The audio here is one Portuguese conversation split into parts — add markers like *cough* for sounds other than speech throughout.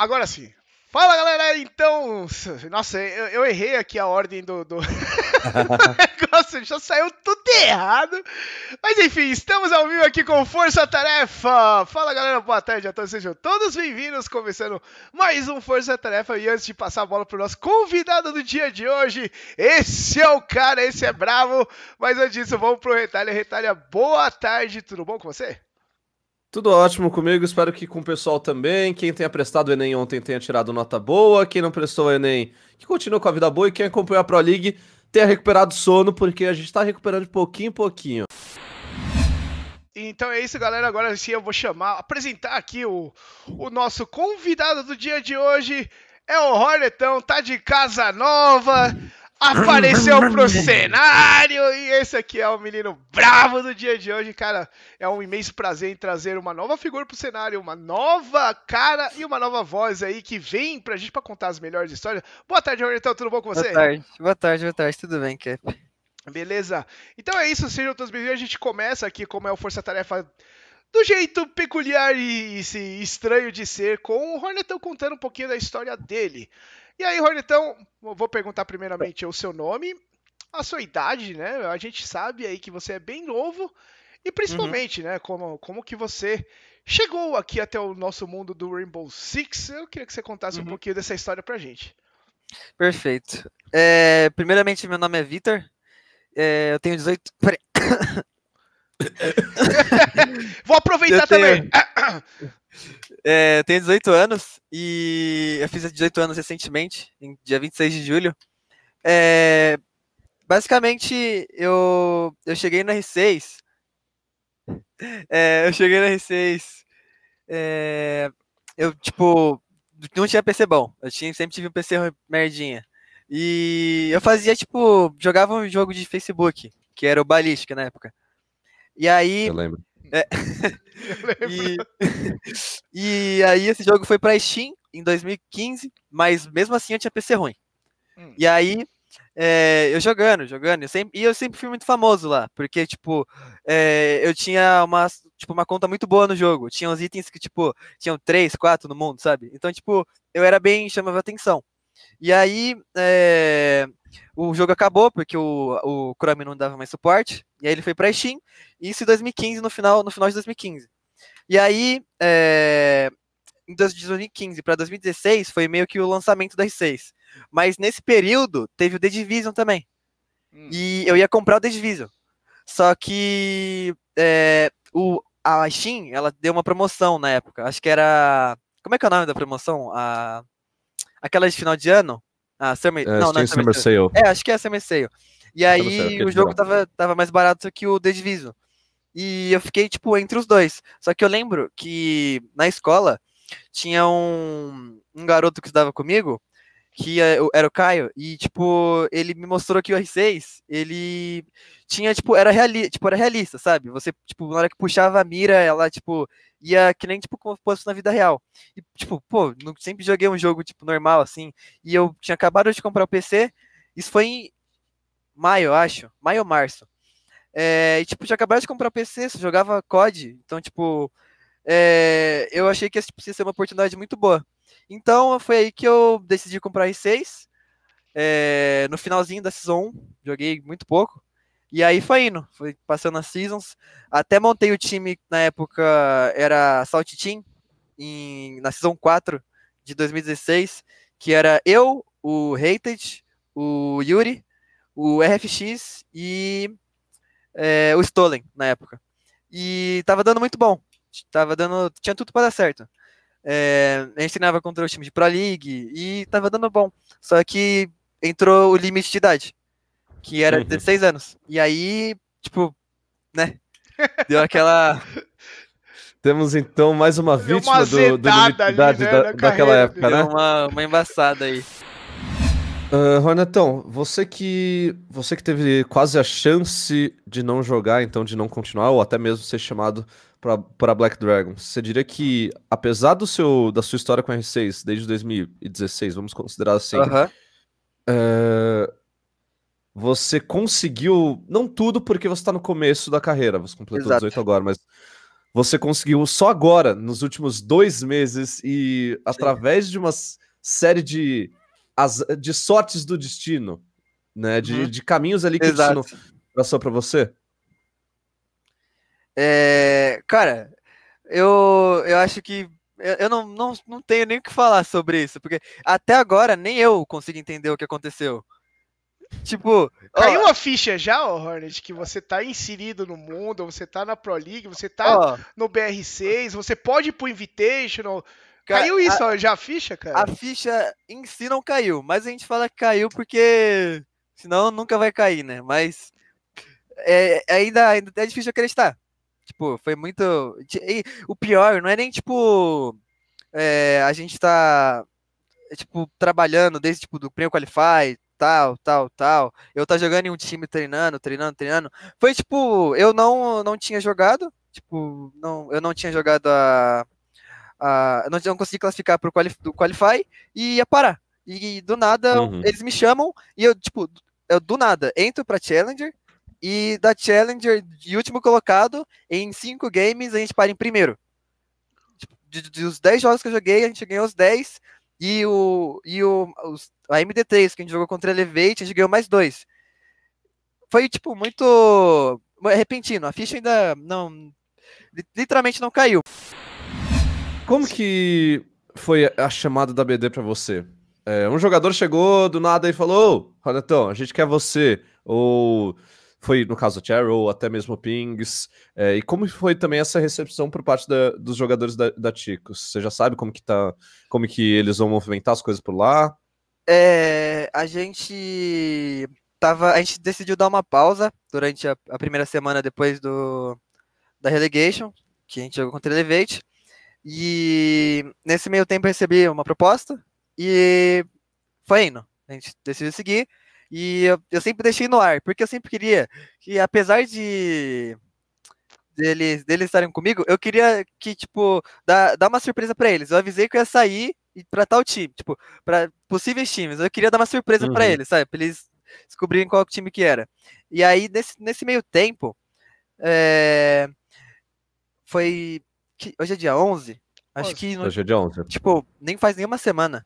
agora sim. Fala galera, então. Nossa, eu, eu errei aqui a ordem do, do... *laughs* negócio, já saiu tudo errado. Mas enfim, estamos ao vivo aqui com Força Tarefa. Fala galera, boa tarde a todos, sejam todos bem-vindos. Começando mais um Força Tarefa. E antes de passar a bola para o nosso convidado do dia de hoje, esse é o cara, esse é bravo. Mas antes disso, vamos para o Retalha. Retalha, boa tarde, tudo bom com você? Tudo ótimo comigo, espero que com o pessoal também. Quem tenha prestado o Enem ontem tenha tirado nota boa. Quem não prestou o Enem, que continue com a vida boa. E quem acompanhou a Pro League tenha recuperado sono, porque a gente está recuperando de pouquinho em pouquinho. Então é isso, galera. Agora sim eu vou chamar, apresentar aqui o, o nosso convidado do dia de hoje. É o Hornetão, tá de casa nova apareceu pro cenário e esse aqui é o menino bravo do dia de hoje, cara. É um imenso prazer em trazer uma nova figura pro cenário, uma nova cara e uma nova voz aí que vem pra gente pra contar as melhores histórias. Boa tarde, Robertão, tudo bom com você? Boa tarde, boa tarde, boa tarde, tudo bem, Kep? Beleza? Então é isso, sejam todos bem-vindos. A gente começa aqui, como é o Força Tarefa do jeito peculiar e, estranho de ser, com o Hornetão contando um pouquinho da história dele. E aí, Hornetão, vou perguntar primeiramente o seu nome, a sua idade, né? A gente sabe aí que você é bem novo e principalmente, uhum. né, como, como que você chegou aqui até o nosso mundo do Rainbow Six. Eu queria que você contasse uhum. um pouquinho dessa história pra gente. Perfeito. É, primeiramente, meu nome é Vitor. É, eu tenho 18. *laughs* Vou aproveitar também. É, tenho, tenho 18 anos e eu fiz 18 anos recentemente, em dia 26 de julho. É, basicamente, eu, eu cheguei na R6. É, eu cheguei na R6. É, eu, tipo, não tinha PC bom. Eu tinha, sempre tive um PC merdinha. E eu fazia, tipo, jogava um jogo de Facebook, que era o Balística na época. E aí. Eu lembro. É, *laughs* *laughs* Eu lembro. E, *laughs* e, aí esse jogo foi pra Steam em 2015, mas mesmo assim eu tinha PC ruim. Hum. E aí é, eu jogando, jogando, eu sempre, e eu sempre fui muito famoso lá, porque, tipo, é, eu tinha uma, tipo, uma conta muito boa no jogo, tinha uns itens que, tipo, tinham três, quatro no mundo, sabe? Então, tipo, eu era bem, chamava atenção. E aí é, o jogo acabou, porque o, o Chrome não dava mais suporte, e aí ele foi para Steam, isso em 2015, no final, no final de 2015. E aí, é, em 2015 para 2016, foi meio que o lançamento das seis Mas nesse período, teve o The Division também. Hum. E eu ia comprar o The Division. Só que é, o, a Steam, ela deu uma promoção na época. Acho que era... Como é que é o nome da promoção? A aquela de final de ano. Ah, Summer... É, não, não é Summer Sale. É, acho que é Summer Sale. E aí Sale, o é jogo tava, tava mais barato que o The E eu fiquei, tipo, entre os dois. Só que eu lembro que na escola tinha um, um garoto que estudava comigo que é, era o Caio, e, tipo, ele me mostrou que o R6, ele tinha, tipo, era, reali tipo, era realista, sabe? Você, tipo, na hora que puxava a mira, ela, tipo, ia que nem, tipo, como fosse na vida real. E, tipo, pô, não, sempre joguei um jogo, tipo, normal, assim, e eu tinha acabado de comprar o PC, isso foi em maio, acho, maio ou março. É, e, tipo, tinha acabado de comprar o PC, jogava COD, então, tipo, é, eu achei que essa tipo, ia ser uma oportunidade muito boa. Então foi aí que eu decidi comprar R6. É, eh, no finalzinho da Season 1, joguei muito pouco. E aí foi indo, foi passando as Seasons. Até montei o time, na época era Salt Team, em, na Season 4 de 2016, que era eu, o Hated, o Yuri, o RFX e é, o Stolen na época. E tava dando muito bom. Tava dando. Tinha tudo para dar certo. É, a gente treinava contra o time de Pro League e tava dando bom. Só que entrou o limite de idade, que era uhum. 16 anos. E aí, tipo, né? Deu aquela. *laughs* Temos então mais uma Deu vítima uma do, do limite de idade né, da daquela época, né? Deu né? Uma, uma embaçada aí. Uh, Ronatão, você que você que teve quase a chance de não jogar, então de não continuar, ou até mesmo ser chamado para Black Dragon, você diria que, apesar do seu, da sua história com a R6 desde 2016, vamos considerar assim, uh -huh. é... você conseguiu, não tudo porque você está no começo da carreira, você completou Exato. 18 agora, mas você conseguiu só agora, nos últimos dois meses, e Sim. através de uma série de, de sortes do destino, né? De, uh uhum. -huh. de caminhos ali que Exato. o destino traçou para você. É, cara, eu, eu acho que eu não, não, não tenho nem o que falar sobre isso, porque até agora nem eu consigo entender o que aconteceu. Tipo. Caiu ó, uma ficha já, ó, Hornet, que você tá inserido no mundo, você tá na Pro League, você tá ó, no BR6, você pode ir pro Invitational. Caiu a, isso, ó, já a ficha, cara? A ficha em si não caiu, mas a gente fala que caiu porque senão nunca vai cair, né? Mas é, ainda, ainda é difícil acreditar. Tipo, foi muito. E o pior não é nem tipo. É, a gente tá. É, tipo, trabalhando desde tipo, do Prêmio Qualify, tal, tal, tal. Eu tá jogando em um time treinando, treinando, treinando. Foi tipo, eu não não tinha jogado, tipo, não, eu não tinha jogado a, a não, não consegui classificar pro quali, do qualify e ia parar. E do nada uhum. eles me chamam e eu tipo, eu do nada entro para challenger e da Challenger, de último colocado, em cinco games, a gente para em primeiro. Tipo, de, de, dos 10 jogos que eu joguei, a gente ganhou os 10. E, o, e o, os, a MD3, que a gente jogou contra a Elevate, a gente ganhou mais dois. Foi, tipo, muito repentino. A ficha ainda não. Literalmente não caiu. Como que foi a chamada da BD para você? É, um jogador chegou do nada e falou: Ô, oh, Renatão, a gente quer você. Ou foi, no caso, Cheryl, até mesmo Pings. É, e como foi também essa recepção por parte da, dos jogadores da, da Ticos? Você já sabe como que tá, como que eles vão movimentar as coisas por lá? É, a gente tava, a gente decidiu dar uma pausa durante a, a primeira semana depois do da relegation, que a gente jogou contra o Elevate. E nesse meio tempo eu recebi uma proposta e foi indo. A gente decidiu seguir. E eu, eu sempre deixei no ar, porque eu sempre queria que, apesar de deles, deles estarem comigo, eu queria que, tipo, dar, dar uma surpresa para eles. Eu avisei que eu ia sair para tal time, tipo, para possíveis times. Eu queria dar uma surpresa uhum. para eles, sabe? Pra eles descobrirem qual time que era. E aí, nesse, nesse meio tempo, é... foi. Hoje é dia 11? Acho que. Hoje é dia 11. É tipo, nem faz nenhuma semana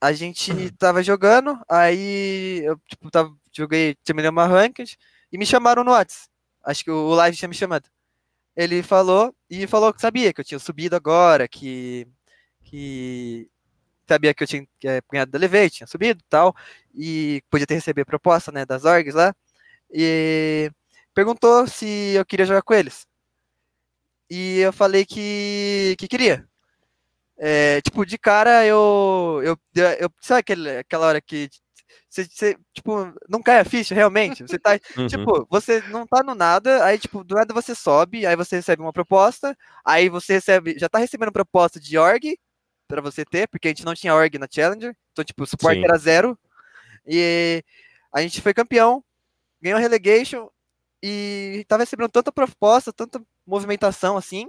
a gente tava jogando, aí eu tipo, tava, joguei, terminei uma ranked e me chamaram no WhatsApp. Acho que o live tinha me chamado. Ele falou e falou que sabia que eu tinha subido agora, que que sabia que eu tinha é, ganhado da Levei, tinha subido tal, e podia ter recebido proposta né, das orgs lá, e perguntou se eu queria jogar com eles. E eu falei que, que queria. É, tipo, de cara eu, eu. eu, sabe aquele, aquela hora que. Você, você, tipo, não cai a ficha, realmente. Você tá, *laughs* uhum. tipo, você não tá no nada, aí, tipo, do nada você sobe, aí você recebe uma proposta, aí você recebe, já tá recebendo proposta de org para você ter, porque a gente não tinha org na Challenger, então, tipo, o suporte Sim. era zero, e a gente foi campeão, ganhou a relegation, e tava recebendo tanta proposta, tanta movimentação, assim,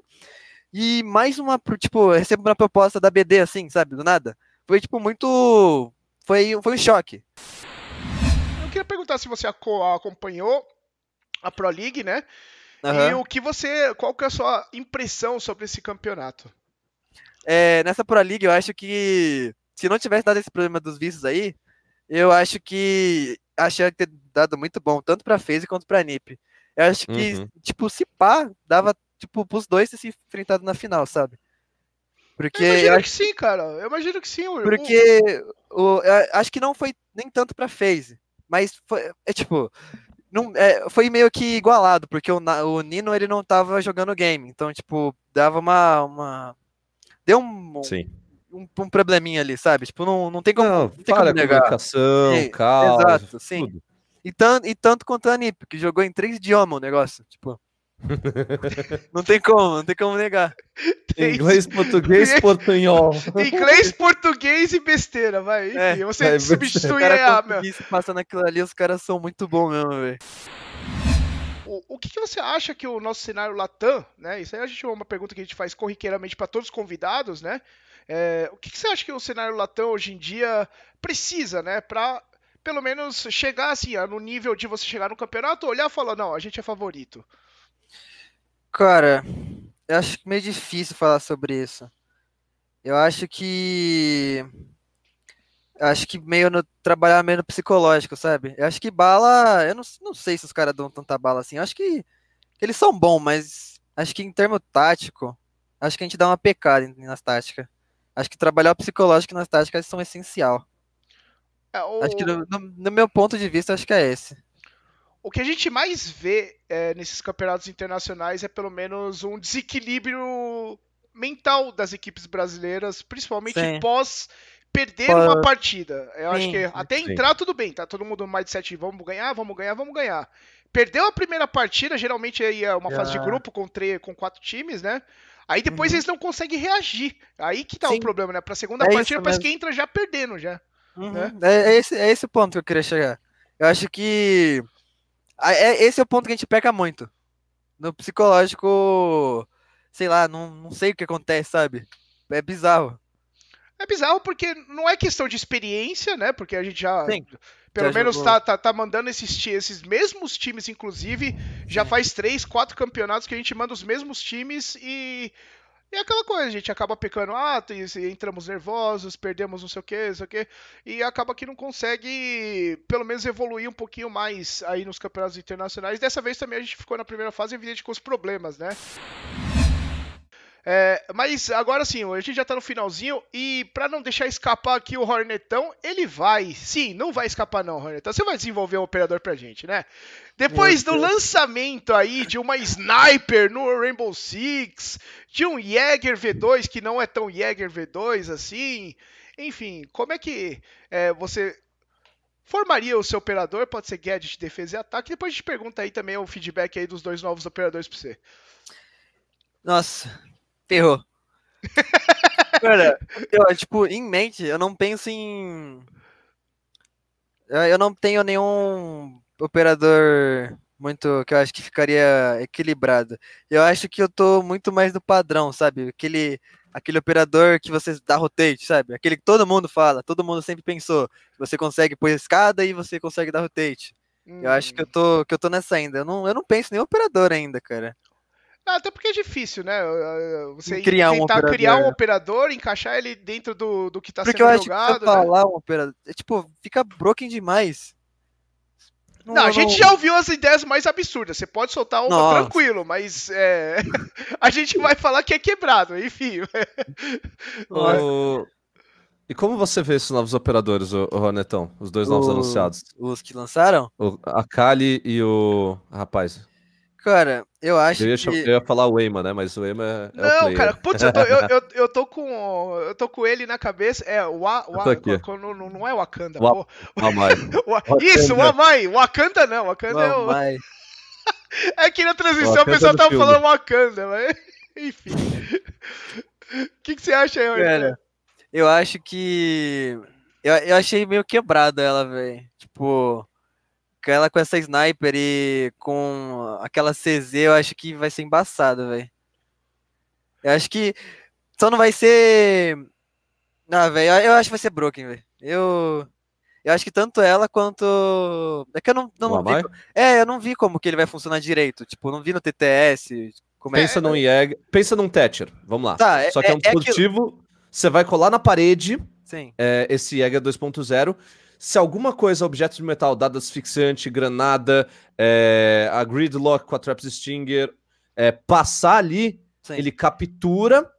e mais uma, tipo, recebo uma proposta da BD, assim, sabe, do nada. Foi, tipo, muito. Foi, foi um choque. Eu queria perguntar se você acompanhou a Pro League, né? Uhum. E o que você. Qual que é a sua impressão sobre esse campeonato? É, nessa Pro League, eu acho que se não tivesse dado esse problema dos vícios aí, eu acho que achei que ter dado muito bom, tanto pra FaZe quanto pra NiP. Eu acho que, uhum. tipo, se pá, dava tipo, pros dois ter se enfrentado na final, sabe? Porque eu imagino eu acho... que sim, cara. Eu imagino que sim. Porque o, acho que não foi nem tanto pra FaZe, mas foi, é tipo, não, é, foi meio que igualado, porque o, o Nino ele não tava jogando game, então tipo, dava uma, uma deu um, um, um, probleminha ali, sabe? Tipo, não, não tem como, não, não tem como negar. comunicação, é, caos, exato, sim. Tudo. E, tan, e tanto quanto a Nip, que jogou em três idiomas o negócio, tipo. *laughs* Não tem como, não tem como negar. Tem inglês, *laughs* português, espanhol. inglês, português e besteira, vai. é, você é, substitui a. Passando aquilo ali, os caras são muito bons mesmo, velho. O, o que, que, você acha que o nosso cenário Latam, né? Isso aí a gente é uma pergunta que a gente faz corriqueiramente para todos os convidados, né? É, o que, que, você acha que o cenário Latam hoje em dia precisa, né? Para pelo menos chegar assim, no nível de você chegar no campeonato, olhar e falar, não, a gente é favorito. Cara, eu acho é meio difícil falar sobre isso. Eu acho que. Acho que meio no. Trabalhar meio no psicológico, sabe? Eu acho que bala. Eu não, não sei se os caras dão tanta bala assim. Eu acho que. Eles são bons, mas acho que em termo tático. Acho que a gente dá uma pecada nas táticas. Acho que trabalhar o psicológico nas táticas são essencial. É, o... Acho que no, no, no meu ponto de vista, acho que é esse o que a gente mais vê é, nesses campeonatos internacionais é pelo menos um desequilíbrio mental das equipes brasileiras, principalmente Sim. pós perder uma partida. Eu Sim. acho que até entrar tudo bem, tá todo mundo de sete, vamos ganhar, vamos ganhar, vamos ganhar. Perdeu a primeira partida, geralmente aí é uma fase de ah. grupo com, três, com quatro times, né? Aí depois uhum. eles não conseguem reagir. Aí que tá Sim. o problema, né? Pra segunda é partida, parece que entra já perdendo já. Uhum. Né? É, é, esse, é esse ponto que eu queria chegar. Eu acho que ah, é, esse é o ponto que a gente peca muito. No psicológico, sei lá, não, não sei o que acontece, sabe? É bizarro. É bizarro porque não é questão de experiência, né? Porque a gente já. Sim, pelo já menos tá, tá, tá, mandando esses, esses mesmos times, inclusive. Já faz três, quatro campeonatos que a gente manda os mesmos times e é aquela coisa, a gente acaba pecando atos, ah, entramos nervosos, perdemos não sei o que, não sei o que, e acaba que não consegue, pelo menos, evoluir um pouquinho mais aí nos campeonatos internacionais. Dessa vez também a gente ficou na primeira fase, evidente, com os problemas, né? É, mas agora sim, a gente já tá no finalzinho e para não deixar escapar aqui o Hornetão, ele vai. Sim, não vai escapar não, Hornetão. Você vai desenvolver um operador pra gente, né? Depois do lançamento aí de uma sniper no Rainbow Six, de um Jäger V2 que não é tão Jäger V2 assim. Enfim, como é que é, você formaria o seu operador? Pode ser gadget, defesa e ataque. Depois a gente pergunta aí também o feedback aí dos dois novos operadores para você. Nossa, ferrou. *laughs* Cara, eu, tipo, em mente, eu não penso em. Eu não tenho nenhum operador muito que eu acho que ficaria equilibrado. Eu acho que eu tô muito mais no padrão, sabe? Aquele aquele operador que você dá rotate, sabe? Aquele que todo mundo fala, todo mundo sempre pensou. Você consegue pôr escada e você consegue dar rotate. Hum. Eu acho que eu uhum. tô que eu tô nessa ainda. Eu não, eu não penso nenhum operador ainda, cara. Até porque é difícil, né? Você criar tentar um operador. criar né? um operador, encaixar ele dentro do, do que tá porque sendo jogado. Porque eu acho que né? falar um operador... É, tipo, fica broken demais. Não, não, a gente não... já ouviu as ideias mais absurdas. Você pode soltar uma Nossa. tranquilo, mas é... *laughs* a gente vai falar que é quebrado, enfim. *laughs* E como você vê esses novos operadores, o, Ronetão? Os dois novos o... anunciados? Os que lançaram? O... A Kali e o. Rapaz. Cara, eu acho eu ia, que... Eu ia falar o Eima, né? Mas o Eima é Não, cara, putz, eu tô, eu, eu, *laughs* eu, tô com eu tô com ele na cabeça. É, o Wa, não, não é Wakanda, Wa, pô. Amai. *laughs* Isso, o Amai. Wakanda não, Wakanda é o... *laughs* É que na transição o pessoal é tava falando falando Wakanda, mas... Enfim. O que, que você acha aí, Cara, eu acho que... Eu, eu achei meio quebrada ela, velho. Tipo... Ela com essa sniper e com aquela CZ, eu acho que vai ser embaçado, velho. Eu acho que só não vai ser. não ah, velho, eu acho que vai ser Broken, velho. Eu. Eu acho que tanto ela quanto. É que eu não, não, não vi. É, eu não vi como que ele vai funcionar direito. Tipo, não vi no TTS. Como é pensa é, num IEG. Pensa num Thatcher. Vamos lá. Tá, Só que é, é um é dispositivo. É Você vai colar na parede. Sim. É, esse IEG 2.0 se alguma coisa, objeto de metal, dado asfixiante, granada, é, a gridlock com a Trap Stinger, é, passar ali, Sim. ele captura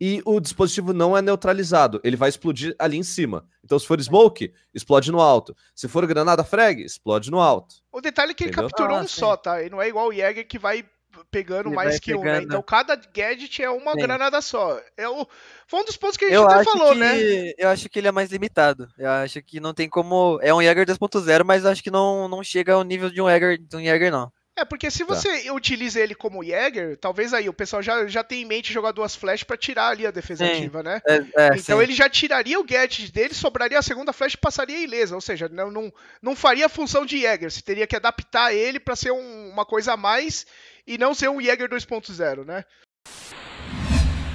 e o dispositivo não é neutralizado. Ele vai explodir ali em cima. Então, se for smoke, explode no alto. Se for granada frag, explode no alto. O detalhe é que Entendeu? ele capturou ah, um sim. só, tá? Ele não é igual o Jäger que vai pegando ele mais que pegando. um, né? Então cada gadget é uma Sim. granada só. É o, foi um dos pontos que a gente até falou, que, né? Eu acho que ele é mais limitado. Eu acho que não tem como. É um Jäger 2.0, mas acho que não, não chega ao nível de um Jäger, de um Jäger não. É, porque se tá. você tá. utiliza ele como Jäger, talvez aí o pessoal já, já tem em mente jogar duas flash para tirar ali a defesa sim. ativa, né? É, é, então sim. ele já tiraria o get dele, sobraria a segunda flash e passaria ilesa. Ou seja, não, não, não faria a função de Jäger. Você teria que adaptar ele para ser um, uma coisa a mais e não ser um Jäger 2.0, né?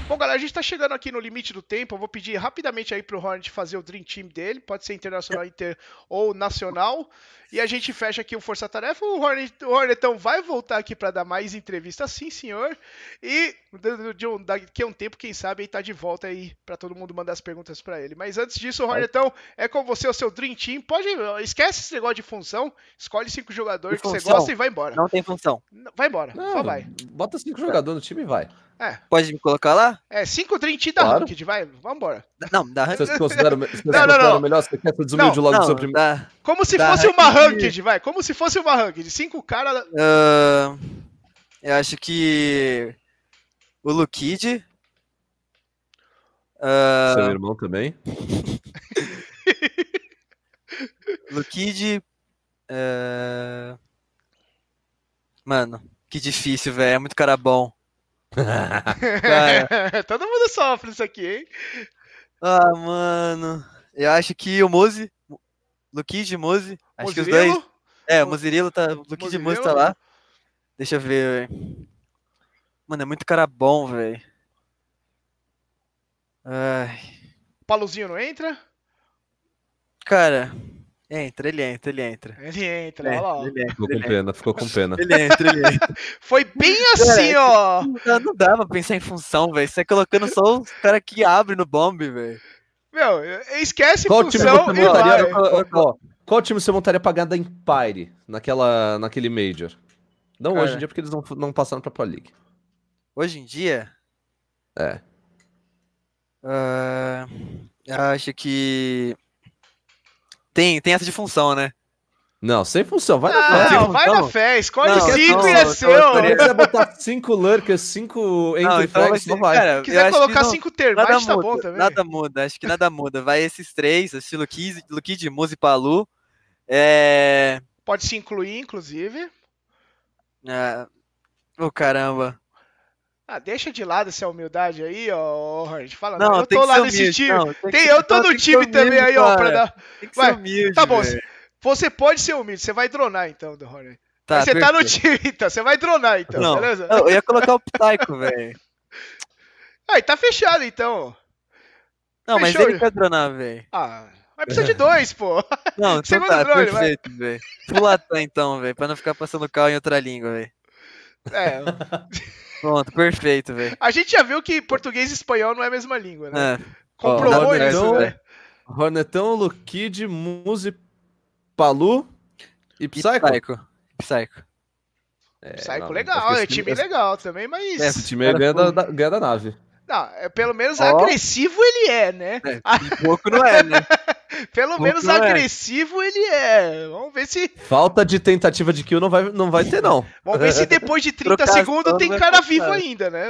Bom, galera, a gente está chegando aqui no limite do tempo. Eu vou pedir rapidamente aí pro Hornet fazer o Dream Team dele. Pode ser internacional é. inter, ou nacional. E a gente fecha aqui o Força Tarefa. O, Hornet, o Hornetão vai voltar aqui para dar mais entrevista, sim, senhor. E de um, daqui a um tempo, quem sabe, ele tá de volta aí para todo mundo mandar as perguntas para ele. Mas antes disso, Hornetão, é com você o seu Dream Team. Pode, esquece esse negócio de função. Escolhe cinco jogadores que você gosta e vai embora. Não tem função. Vai embora. Não, só vai. Bota cinco jogadores no time e vai. É. Pode me colocar lá? É, 5,30 da claro. Ranked, vai, vambora. Não, da Ranked. Vocês consideram, vocês *laughs* não, consideram não. melhor? Você quer ser desumilde logo não, sobre da, Como se fosse ranked... uma Ranked, vai, como se fosse uma Ranked. 5 caras... Uh, eu acho que... O Lukid... Uh... Seu irmão também? *laughs* Lukid... Uh... Mano, que difícil, velho. É muito cara bom. *laughs* Todo mundo sofre isso aqui, hein? Ah, mano. Eu acho que o Mose. Luquid e Mose. Acho que os dois. É, o Mozirilo tá. Luquid e Mose tá lá. Deixa eu ver, velho. Mano, é muito cara bom, velho. Ai. Paluzinho não entra? Cara, Entra, ele entra, ele entra. Ele entra, olha lá. Ele entra, ficou ele com pena, ficou com pena. Ele entra, ele entra. *laughs* Foi bem assim, é, ó. Não dava não pra pensar em função, velho. Você é colocando só os caras que abre no bomb, velho. Meu, esquece Qual função time você montaria, Qual time você montaria pra ganhar da Empire naquela, naquele Major? Não cara. hoje em dia, porque eles não, não passaram pra Pro League. Hoje em dia? É. Uh, acho que tem, tem essa de função, né? Não, sem função. Vai na fé. Não, vai então. na fé. Escolhe 5 e é seu. Se você quiser botar cinco lurkers, cinco 5 entreflex, então não, vai. Cara, quiser colocar cinco termites, tá bom também. Né? Nada muda, acho que nada muda. Vai esses três, esse Lukid, Lukid Muzi e Palu. É... Pode se incluir, inclusive. É... Oh, caramba. Ah, deixa de lado essa humildade aí, ó, Orange. Fala, não, não eu tô lá nesse humilde, time. Não, tem, tem que, eu tô no time humilde, também cara. aí, ó, pra dar. Tem que humilde, tá bom. Véio. Você pode ser humilde, você vai dronar então, Orange. Tá, você perfeito. tá no time, então. Você vai dronar, então, não, beleza? Não, eu ia colocar o Psycho, velho. *laughs* Aí, tá fechado, então. Não, Fechou. mas ele quer dronar, velho. Ah, mas precisa de dois, pô. *laughs* Não, *laughs* então Segundo tá, drone, perfeito, velho. Pula então, velho, pra não ficar passando carro em outra língua, velho. É. Pronto, perfeito, velho. A gente já viu que português e espanhol não é a mesma língua, né? É. Comprovou Ó, isso, né? Hornetão, Luquid, Muse, Palu e Psycho. Psycho. Psycho. É, Psycho não, legal, é time legal também, mas. É, esse time ganha da, da, ganha da nave. Não, é, pelo menos oh. agressivo ele é, né? É, ah, pouco não é, né? *laughs* pelo menos é. agressivo é. ele é. Vamos ver se. Falta de tentativa de kill não vai, não vai ter, não. Vamos ver se *laughs* depois de 30 segundos tem cara vivo ainda, né?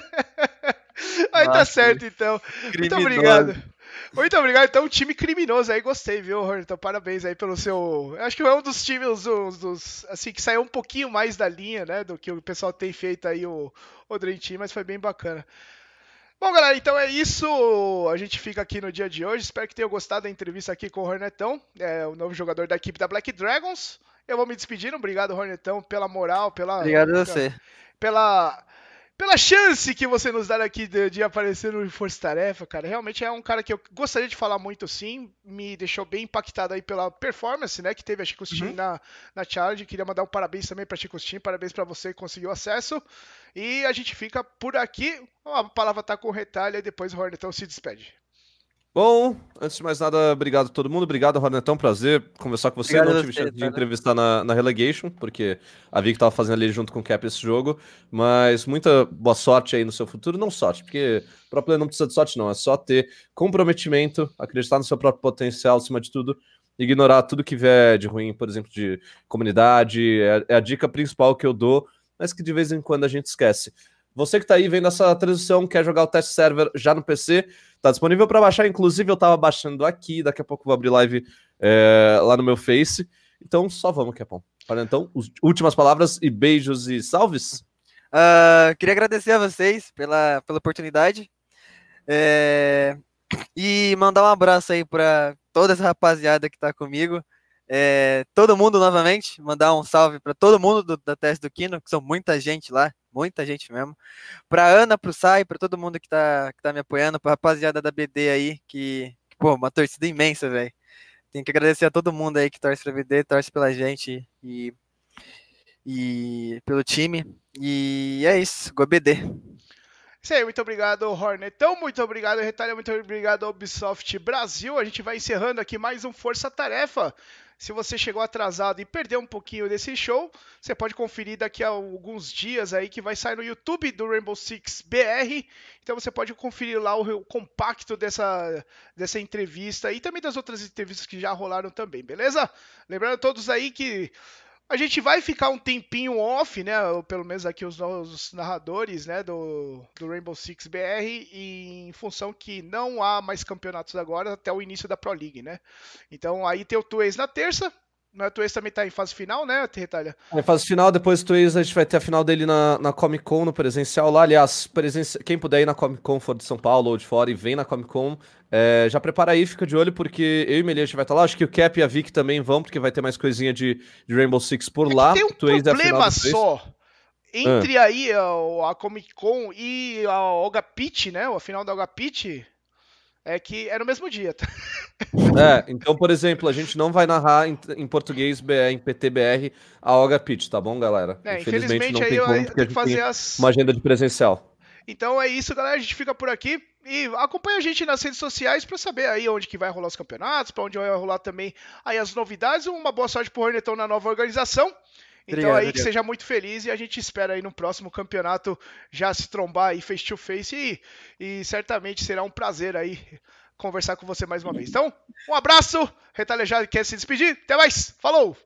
*laughs* Aí tá certo, então. Muito obrigado. Muito obrigado. Então, um time criminoso aí, gostei, viu, Horton? Então, parabéns aí pelo seu. Eu acho que é um dos times dos, dos, assim, que saiu um pouquinho mais da linha, né? Do que o pessoal tem feito aí o, o Dream Team, mas foi bem bacana. Bom, galera, então é isso. A gente fica aqui no dia de hoje. Espero que tenham gostado da entrevista aqui com o Hornetão, é, o novo jogador da equipe da Black Dragons. Eu vou me despedindo. Obrigado, Hornetão, pela moral, pela. Obrigado a você. Pela pela chance que você nos dá aqui de, de, aparecer no Força Tarefa, cara. Realmente é um cara que eu gostaria de falar muito, sim. Me deixou bem impactado aí pela performance, né? Que teve a Chico uhum. na, na Challenge. Queria mandar um parabéns também pra Chico Parabéns para você que conseguiu acesso. E a gente fica por aqui. A palavra tá com o retalho e depois o Hornetão se despede. Bom, antes de mais nada, obrigado a todo mundo. Obrigado, Hornetão. Prazer conversar com você. Obrigado não tive você, chance de entrevistar na, na, Relegation, porque a Vic estava fazendo ali junto com o Cap esse jogo. Mas muita boa sorte aí no seu futuro. Não sorte, porque o próprio não precisa de sorte, não. É só ter comprometimento, acreditar no seu próprio potencial acima de tudo. Ignorar tudo que vier de ruim, por exemplo, de comunidade. É, é a dica principal que eu dou, mas que de vez em quando a gente esquece. Você que está aí vendo essa transição, quer jogar o test server já no PC, Tá disponível para baixar, inclusive eu tava baixando aqui, daqui a pouco vou abrir live é, lá no meu Face. Então só vamos, Capão. Olha, então, últimas palavras e beijos e salves. Uh, queria agradecer a vocês pela, pela oportunidade. É, e mandar um abraço aí para toda essa rapaziada que tá comigo. É, todo mundo novamente, mandar um salve para todo mundo do, da Tese do Kino que são muita gente lá, muita gente mesmo. Para Ana, para o Sai, para todo mundo que está que tá me apoiando, para rapaziada da BD aí, que, que pô, uma torcida imensa, velho. Tenho que agradecer a todo mundo aí que torce para BD, torce pela gente e, e pelo time. E é isso, go BD. Isso aí, muito obrigado, Hornetão. Muito obrigado, Retalha. Muito obrigado, Ubisoft Brasil. A gente vai encerrando aqui mais um Força Tarefa. Se você chegou atrasado e perdeu um pouquinho desse show, você pode conferir daqui a alguns dias aí que vai sair no YouTube do Rainbow Six BR. Então você pode conferir lá o compacto dessa, dessa entrevista e também das outras entrevistas que já rolaram também, beleza? Lembrando a todos aí que a gente vai ficar um tempinho off, né? Pelo menos aqui os, nossos narradores, né? Do, do Rainbow Six BR, em função que não há mais campeonatos agora até o início da Pro League, né? Então aí tem o Tuês na terça, né, o Twist também tá em fase final, né, Retalha? É, fase final, depois o Twist a gente vai ter a final dele na, na Comic Con, no presencial lá. Aliás, presen- quem puder ir na Comic Con for de São Paulo ou de fora e vem na Comic Con, é, já prepara aí, fica de olho, porque eu e Melia vai estar tá lá. Acho que o Cap e a Vic também vão, porque vai ter mais coisinha de, de Rainbow Six por é lá. Tem um problema só entre ah. aí a, a, Comic Con e a Olga Pitt, né? A final da Olga Pitt é que é no mesmo dia. *laughs* É, então, por exemplo, a gente não vai narrar em, em português BR, em PTBR a Olga Pitt, tá bom, galera? É, infelizmente, infelizmente, não tem aí, como, porque a gente fazer tem uma agenda de presencial. Então é isso, galera. A gente fica por aqui e acompanha a gente nas redes sociais para saber aí onde que vai rolar os campeonatos, para onde vai rolar também aí as novidades. Uma boa sorte pro Hornetão na nova organização. Então obrigado, aí obrigado. que seja muito feliz e a gente espera aí no próximo campeonato já se trombar aí face to face e, e certamente será um prazer aí conversar com você mais uma vez. Então, um abraço, Retalejado quer se despedir, até mais, falou!